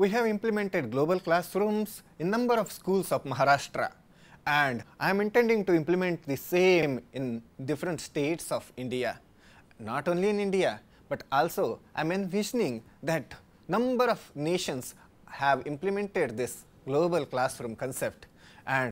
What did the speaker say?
we have implemented global classrooms in number of schools of Maharashtra and I am intending to implement the same in different states of India. Not only in India, but also I am envisioning that number of nations have implemented this global classroom concept and